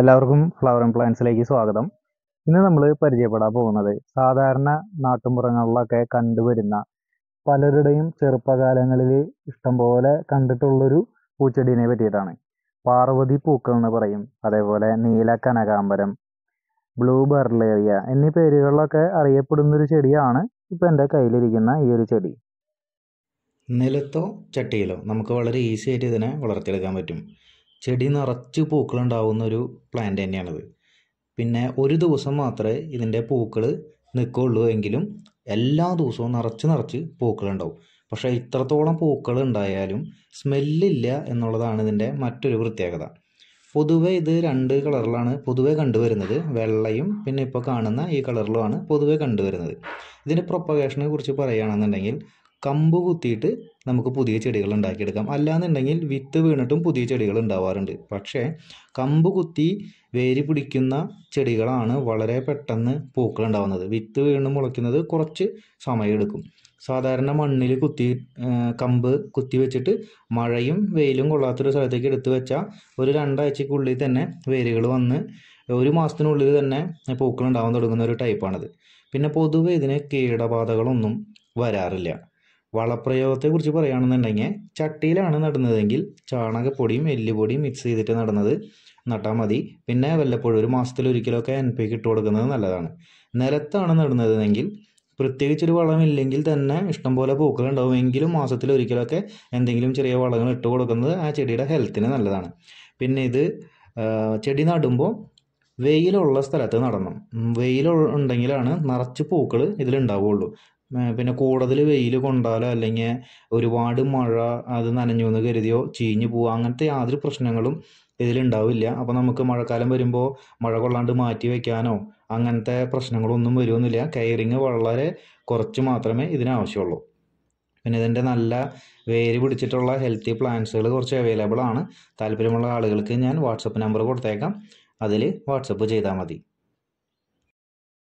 എല്ലാവർക്കും flower and പ്ലാന്റ്സിലേക്ക് സ്വാഗതം ഇന്ന് നമ്മൾ പരിചയപ്പെടാൻ പോകുന്നത് സാധാരണ നാട്ടുമ്പുറങ്ങളിലൊക്കെ കണ്ടുവരുന്ന പലരുടെയും ചെറുപ്പകാലങ്ങളിൽ ഇഷ്ടംപോലെ കണ്ടിട്ടുള്ളൊരു പൂച്ചെടീനെ പറ്റിയിട്ടാണ് പാർവതി പൂക്കൾ എന്ന് പറയും അതേപോലെ നീല കനകാംബരം ബ്ലൂ ബെർലേറിയ എന്നീ പേരുകളിലൊക്കെ ഒരു ചെടിയാണ് ഇപ്പോൾ എൻ്റെ കയ്യിലിരിക്കുന്ന ഈ ഒരു ചെടി നിലത്തോ ചട്ടിയിലോ നമുക്ക് വളരെ ഈസി ആയിട്ട് ഇതിനെ വളർത്തിയെടുക്കാൻ പറ്റും ചെടി നിറച്ച് ഉണ്ടാവുന്ന ഒരു പ്ലാന്റ് തന്നെയാണിത് പിന്നെ ഒരു ദിവസം മാത്രമേ ഇതിൻ്റെ പൂക്കൾ നിൽക്കുകയുള്ളൂ എങ്കിലും എല്ലാ ദിവസവും നിറച്ച് നിറച്ച് പൂക്കളുണ്ടാവും പക്ഷേ ഇത്രത്തോളം പൂക്കൾ ഉണ്ടായാലും സ്മെല്ലില്ല എന്നുള്ളതാണ് ഇതിൻ്റെ മറ്റൊരു പ്രത്യേകത പൊതുവെ ഇത് രണ്ട് കളറിലാണ് പൊതുവെ കണ്ടുവരുന്നത് വെള്ളയും പിന്നെ ഇപ്പോൾ കാണുന്ന ഈ കളറിലുമാണ് പൊതുവെ കണ്ടുവരുന്നത് ഇതിൻ്റെ പ്രൊപ്പഗേഷനെ കുറിച്ച് പറയുകയാണെന്നുണ്ടെങ്കിൽ കമ്പ് കുത്തിയിട്ട് നമുക്ക് പുതിയ ചെടികൾ ഉണ്ടാക്കിയെടുക്കാം അല്ലാന്നുണ്ടെങ്കിൽ വിത്ത് വീണിട്ടും പുതിയ ചെടികൾ ഉണ്ടാവാറുണ്ട് പക്ഷേ കമ്പ് കുത്തി വേര് പിടിക്കുന്ന ചെടികളാണ് വളരെ പെട്ടെന്ന് പൂക്കൾ ഉണ്ടാവുന്നത് വിത്ത് വീണ് മുളയ്ക്കുന്നത് കുറച്ച് സമയമെടുക്കും സാധാരണ മണ്ണിൽ കുത്തി കമ്പ് കുത്തി വെച്ചിട്ട് മഴയും വെയിലും കൊള്ളാത്തൊരു സ്ഥലത്തേക്ക് എടുത്തു വെച്ചാൽ ഒരു രണ്ടാഴ്ചക്കുള്ളിൽ തന്നെ വേരുകൾ വന്ന് ഒരു മാസത്തിനുള്ളിൽ തന്നെ പൂക്കൾ ഉണ്ടാവാൻ തുടങ്ങുന്ന ഒരു ടൈപ്പാണത് പിന്നെ പൊതുവെ ഇതിന് കീടബാധകളൊന്നും വരാറില്ല വളപ്രയോഗത്തെക്കുറിച്ച് പറയുകയാണെന്നുണ്ടെങ്കിൽ ചട്ടിയിലാണ് നടുന്നതെങ്കിൽ ചാണകപ്പൊടിയും എല്ലുപൊടിയും മിക്സ് ചെയ്തിട്ട് നടന്നത് നട്ടാൽ മതി പിന്നെ വല്ലപ്പോഴും ഒരു ഒരിക്കലൊക്കെ എൻ പി ഇട്ട് കൊടുക്കുന്നത് നല്ലതാണ് നിലത്താണ് നടുന്നതെങ്കിൽ പ്രത്യേകിച്ചൊരു വളമില്ലെങ്കിൽ തന്നെ ഇഷ്ടംപോലെ പൂക്കളുണ്ടാവും എങ്കിലും ഒരിക്കലൊക്കെ എന്തെങ്കിലും ചെറിയ വളങ്ങൾ ഇട്ട് കൊടുക്കുന്നത് ആ ചെടിയുടെ ഹെൽത്തിന് നല്ലതാണ് പിന്നെ ഇത് ചെടി നടുമ്പോൾ വെയിലുള്ള സ്ഥലത്ത് നടണം വെയിൽ ഉണ്ടെങ്കിലാണ് നിറച്ച് പൂക്കൾ ഇതിലുണ്ടാവുകയുള്ളൂ പിന്നെ കൂടുതൽ വെയിൽ കൊണ്ടാലോ അല്ലെങ്കിൽ ഒരുപാട് മഴ അത് നനഞ്ഞു എന്ന് കരുതിയോ ചീഞ്ഞു പോവുക അങ്ങനത്തെ യാതൊരു പ്രശ്നങ്ങളും ഇതിലുണ്ടാവില്ല അപ്പോൾ നമുക്ക് മഴക്കാലം വരുമ്പോൾ മഴ കൊള്ളാണ്ട് മാറ്റി വയ്ക്കാനോ അങ്ങനത്തെ പ്രശ്നങ്ങളൊന്നും വരുമെന്നില്ല കയറിങ് വളരെ കുറച്ച് മാത്രമേ ഇതിനാവശ്യമുള്ളൂ പിന്നെ ഇതിൻ്റെ നല്ല വേര് പിടിച്ചിട്ടുള്ള ഹെൽത്തി പ്ലാന്റ്സുകൾ കുറച്ച് അവൈലബിൾ ആണ് താല്പര്യമുള്ള ആളുകൾക്ക് ഞാൻ വാട്സപ്പ് നമ്പർ കൊടുത്തേക്കാം അതിൽ വാട്സപ്പ് ചെയ്താൽ മതി